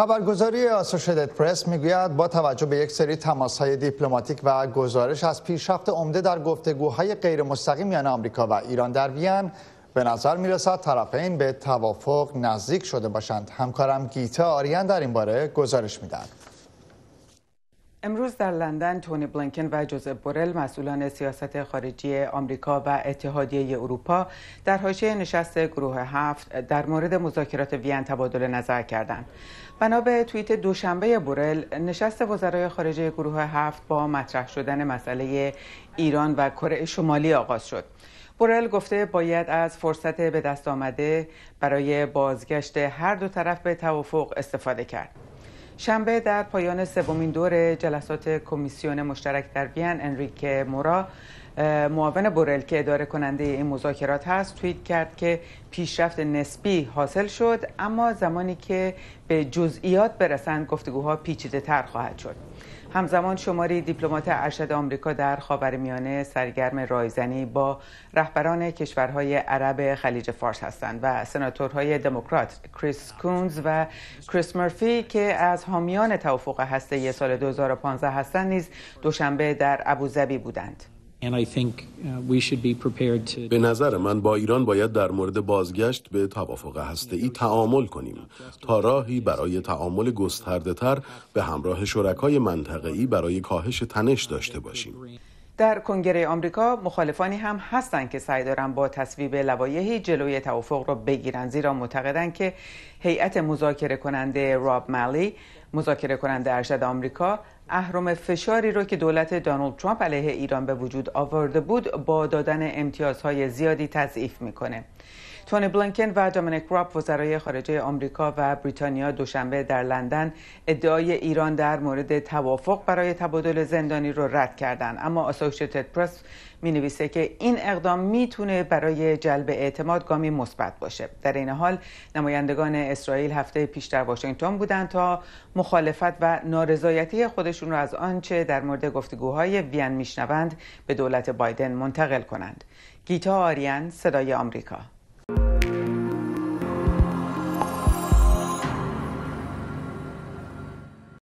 خبرگزاری آسوشیتد پرس میگوید با توجه به یک سری های دیپلماتیک و گزارش از پیشرفت عمده در گفتگوهای غیر مستقیم میان یعنی آمریکا و ایران در وین به نظر میرسد طرفین به توافق نزدیک شده باشند همکارم گیتا آریان در این باره گزارش میدهد امروز در لندن تونی بلینکن و جوزف بورل مسئولان سیاست خارجی آمریکا و اتحادیه اروپا در حاشیه نشست گروه هفت در مورد مذاکرات وین تبادل نظر کردند. بنا به توییت دوشنبه بورل نشست وزرای خارجه گروه هفت با مطرح شدن مسئله ایران و کره شمالی آغاز شد. بورل گفته باید از فرصت به دست آمده برای بازگشت هر دو طرف به توافق استفاده کرد. شنبه در پایان سومین دور جلسات کمیسیون مشترک در بیان انریک مورا معاون بورل که اداره کننده این مذاکرات هست توییت کرد که پیشرفت نسبی حاصل شد اما زمانی که به جزئیات برسند گفتگوها پیچیده تر خواهد شد همزمان شماری دیپلمات ارشد آمریکا در میانه سرگرم رایزنی با رهبران کشورهای عرب خلیج فارس هستند و سناتورهای دموکرات کریس کونز و کریس مرفی که از حامیان توافق هسته سال 2015 هستند نیز دوشنبه در ابوظبی بودند. Uh, به نظر من با ایران باید در مورد بازگشت به توافق ای تعامل کنیم تا راهی برای تعامل گسترده تر به همراه شرکای ای برای کاهش تنش داشته باشیم. در کنگره آمریکا مخالفانی هم هستند که سعی دارند با تصویب لوایحی جلوی توافق را بگیرند زیرا معتقدند که هیئت مذاکره کننده راب مالی مذاکره کننده ارشد آمریکا اهرم فشاری رو که دولت دانالد ترامپ علیه ایران به وجود آورده بود با دادن امتیازهای زیادی تضعیف میکنه تونی بلینکن و دومینیک راب وزرای خارجه آمریکا و بریتانیا دوشنبه در لندن ادعای ایران در مورد توافق برای تبادل زندانی رو رد کردند اما اسوسییتد پرس می نویسه که این اقدام تونه برای جلب اعتماد گامی مثبت باشه در این حال نمایندگان اسرائیل هفته پیش در واشنگتن بودند تا مخالفت و نارضایتی خودشون را از آنچه در مورد گفتگوهای وین میشنوند به دولت بایدن منتقل کنند گیتا آریان صدای آمریکا